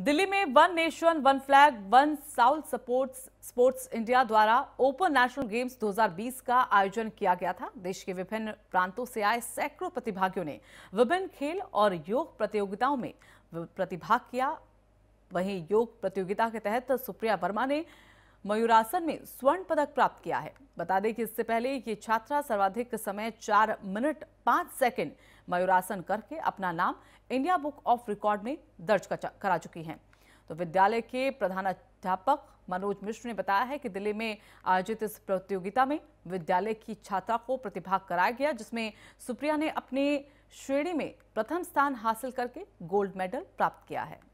दिल्ली में one nation one flag one soul supports sports India द्वारा open national games 2020 का आयोजन किया गया था देश के विभिन्न प्रांतों से आए सैकड़ों प्रतिभागियों ने विभिन्न खेल और योग प्रतियोगिताओं में प्रतिभाग किया वहीं योग प्रतियोगिता के तहत सुप्रिया वर्मा ने मयूरासन में स्वर्ण पदक प्राप्त किया है बता दें कि इससे पहले ये छात्रा सर्वाधिक समय चार मिनट पाँच सेकेंड मयूरासन करके अपना नाम इंडिया बुक ऑफ रिकॉर्ड में दर्ज करा चुकी हैं तो विद्यालय के प्रधानाध्यापक मनोज मिश्र ने बताया है कि दिल्ली में आयोजित इस प्रतियोगिता में विद्यालय की छात्रा को प्रतिभाग कराया गया जिसमें सुप्रिया ने अपनी श्रेणी में प्रथम स्थान हासिल करके गोल्ड मेडल प्राप्त किया है